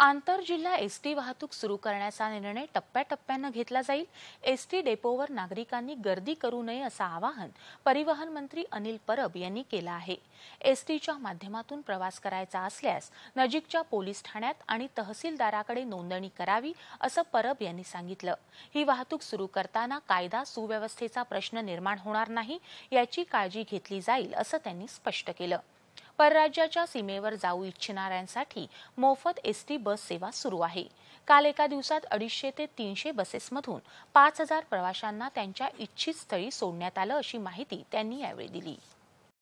आंतरजिल्हा एसटी वाहतूक सुरू करण्याचा निर्णय टप्प्याटप्प्यानं घेतला जाईल एसटी डेपोवर नागरिकांनी गर्दी करू नये असं आवाहन परिवहन मंत्री अनिल परब यांनी केलं आहे एसटीच्या माध्यमातून प्रवास करायचा असल्यास नजीकच्या पोलीस ठाण्यात आणि तहसीलदाराकडे नोंदणी करावी असं परब यांनी सांगितलं ही वाहतूक सुरू करताना कायदा सुव्यवस्थेचा प्रश्न निर्माण होणार नाही याची काळजी घेतली जाईल असं त्यांनी स्पष्ट केलं परराज्याच्या सीमेवर जाऊ इच्छिणाऱ्यांसाठी मोफत एस टी बस सेवा सुरू आहे काल एका दिवसात अडीचशे ते तीनशे बसेसमधून पाच हजार प्रवाशांना त्यांच्या इच्छित स्थळी सोडण्यात आलं अशी माहिती त्यांनी यावेळी दिली